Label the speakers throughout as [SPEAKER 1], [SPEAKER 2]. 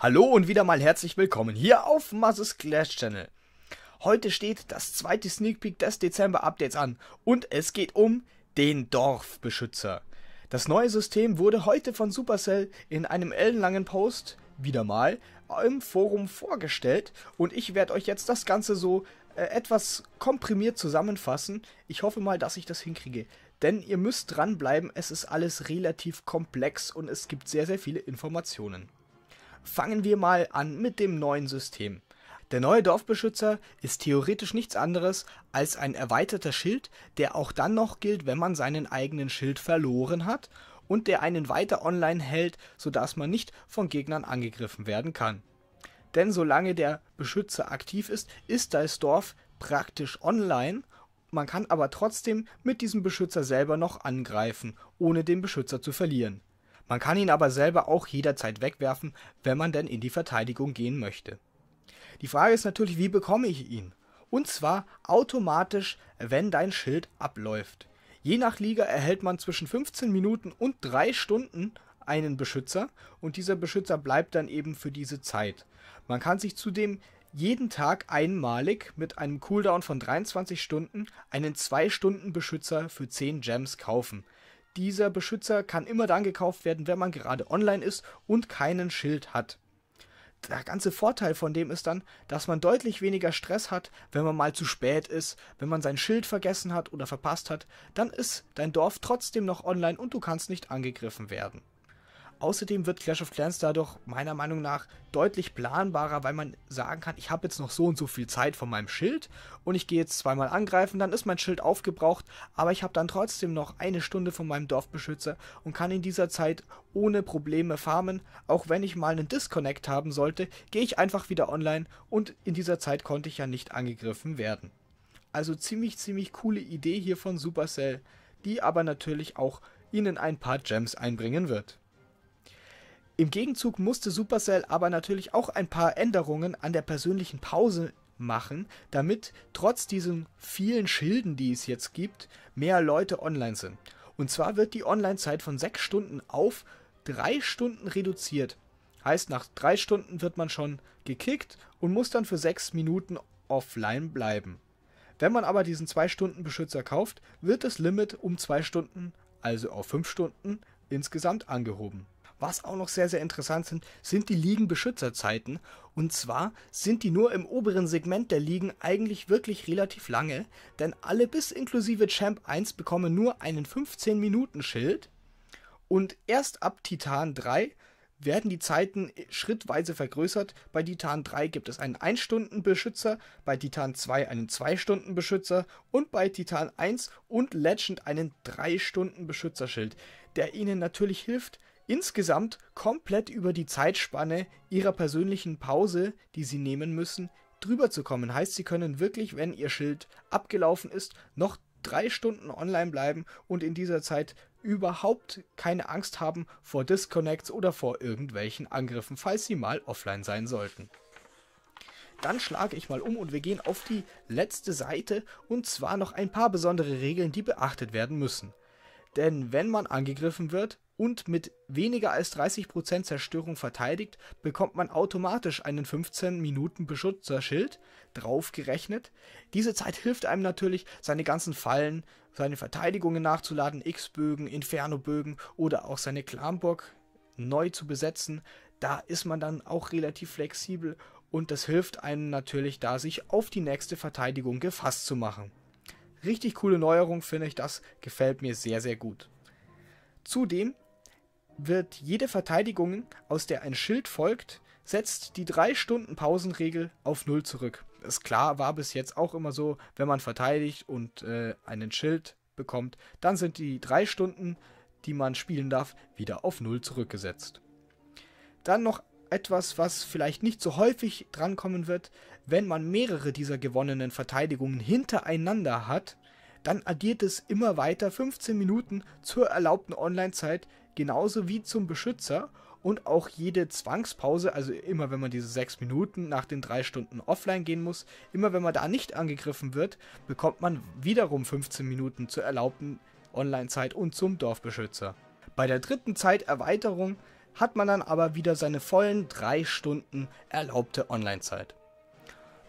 [SPEAKER 1] Hallo und wieder mal herzlich willkommen hier auf Mazes Clash Channel. Heute steht das zweite Sneak Peek des Dezember Updates an und es geht um den Dorfbeschützer. Das neue System wurde heute von Supercell in einem ellenlangen Post wieder mal im Forum vorgestellt und ich werde euch jetzt das Ganze so äh, etwas komprimiert zusammenfassen. Ich hoffe mal, dass ich das hinkriege denn ihr müsst dranbleiben, es ist alles relativ komplex und es gibt sehr, sehr viele Informationen. Fangen wir mal an mit dem neuen System. Der neue Dorfbeschützer ist theoretisch nichts anderes als ein erweiterter Schild, der auch dann noch gilt, wenn man seinen eigenen Schild verloren hat und der einen weiter online hält, sodass man nicht von Gegnern angegriffen werden kann. Denn solange der Beschützer aktiv ist, ist das Dorf praktisch online. Man kann aber trotzdem mit diesem Beschützer selber noch angreifen, ohne den Beschützer zu verlieren. Man kann ihn aber selber auch jederzeit wegwerfen, wenn man denn in die Verteidigung gehen möchte. Die Frage ist natürlich, wie bekomme ich ihn? Und zwar automatisch, wenn dein Schild abläuft. Je nach Liga erhält man zwischen 15 Minuten und 3 Stunden einen Beschützer und dieser Beschützer bleibt dann eben für diese Zeit. Man kann sich zudem jeden Tag einmalig mit einem Cooldown von 23 Stunden einen 2 Stunden Beschützer für 10 Gems kaufen. Dieser Beschützer kann immer dann gekauft werden, wenn man gerade online ist und keinen Schild hat. Der ganze Vorteil von dem ist dann, dass man deutlich weniger Stress hat, wenn man mal zu spät ist, wenn man sein Schild vergessen hat oder verpasst hat, dann ist dein Dorf trotzdem noch online und du kannst nicht angegriffen werden. Außerdem wird Clash of Clans dadurch meiner Meinung nach deutlich planbarer, weil man sagen kann, ich habe jetzt noch so und so viel Zeit von meinem Schild und ich gehe jetzt zweimal angreifen, dann ist mein Schild aufgebraucht, aber ich habe dann trotzdem noch eine Stunde von meinem Dorfbeschützer und kann in dieser Zeit ohne Probleme farmen. Auch wenn ich mal einen Disconnect haben sollte, gehe ich einfach wieder online und in dieser Zeit konnte ich ja nicht angegriffen werden. Also ziemlich, ziemlich coole Idee hier von Supercell, die aber natürlich auch Ihnen ein paar Gems einbringen wird. Im Gegenzug musste Supercell aber natürlich auch ein paar Änderungen an der persönlichen Pause machen, damit trotz diesen vielen Schilden, die es jetzt gibt, mehr Leute online sind. Und zwar wird die Online-Zeit von 6 Stunden auf 3 Stunden reduziert. Heißt, nach 3 Stunden wird man schon gekickt und muss dann für 6 Minuten offline bleiben. Wenn man aber diesen 2-Stunden-Beschützer kauft, wird das Limit um 2 Stunden, also auf 5 Stunden, insgesamt angehoben. Was auch noch sehr, sehr interessant sind, sind die Ligenbeschützerzeiten. Und zwar sind die nur im oberen Segment der Ligen eigentlich wirklich relativ lange, denn alle bis inklusive Champ 1 bekommen nur einen 15-Minuten-Schild. Und erst ab Titan 3 werden die Zeiten schrittweise vergrößert. Bei Titan 3 gibt es einen 1-Stunden-Beschützer, bei Titan 2 einen 2-Stunden-Beschützer und bei Titan 1 und Legend einen 3-Stunden-Beschützerschild, der ihnen natürlich hilft, insgesamt komplett über die Zeitspanne ihrer persönlichen Pause, die sie nehmen müssen, drüber zu kommen. Heißt, sie können wirklich, wenn ihr Schild abgelaufen ist, noch drei Stunden online bleiben und in dieser Zeit überhaupt keine Angst haben vor Disconnects oder vor irgendwelchen Angriffen, falls sie mal offline sein sollten. Dann schlage ich mal um und wir gehen auf die letzte Seite und zwar noch ein paar besondere Regeln, die beachtet werden müssen. Denn wenn man angegriffen wird, und mit weniger als 30% Zerstörung verteidigt, bekommt man automatisch einen 15 Minuten Beschützerschild draufgerechnet. Diese Zeit hilft einem natürlich, seine ganzen Fallen, seine Verteidigungen nachzuladen, X-Bögen, Inferno-Bögen oder auch seine Clanbock neu zu besetzen. Da ist man dann auch relativ flexibel und das hilft einem natürlich da, sich auf die nächste Verteidigung gefasst zu machen. Richtig coole Neuerung finde ich, das gefällt mir sehr, sehr gut. Zudem wird jede Verteidigung, aus der ein Schild folgt, setzt die 3-Stunden-Pausenregel auf 0 zurück. Ist klar, war bis jetzt auch immer so, wenn man verteidigt und äh, einen Schild bekommt, dann sind die 3 Stunden, die man spielen darf, wieder auf 0 zurückgesetzt. Dann noch etwas, was vielleicht nicht so häufig drankommen wird, wenn man mehrere dieser gewonnenen Verteidigungen hintereinander hat, dann addiert es immer weiter 15 Minuten zur erlaubten Online-Zeit, genauso wie zum Beschützer und auch jede Zwangspause, also immer wenn man diese sechs Minuten nach den drei Stunden offline gehen muss, immer wenn man da nicht angegriffen wird, bekommt man wiederum 15 Minuten zur erlaubten Online-Zeit und zum Dorfbeschützer. Bei der dritten Zeiterweiterung hat man dann aber wieder seine vollen drei Stunden erlaubte Online-Zeit.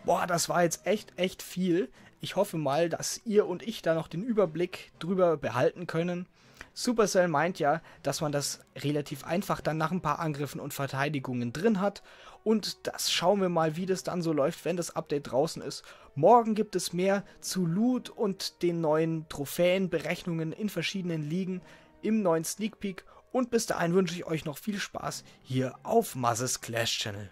[SPEAKER 1] Boah, das war jetzt echt, echt viel. Ich hoffe mal, dass ihr und ich da noch den Überblick drüber behalten können. Supercell meint ja, dass man das relativ einfach dann nach ein paar Angriffen und Verteidigungen drin hat. Und das schauen wir mal, wie das dann so läuft, wenn das Update draußen ist. Morgen gibt es mehr zu Loot und den neuen Trophäenberechnungen in verschiedenen Ligen im neuen Sneak Peek. Und bis dahin wünsche ich euch noch viel Spaß hier auf Muzzes Clash Channel.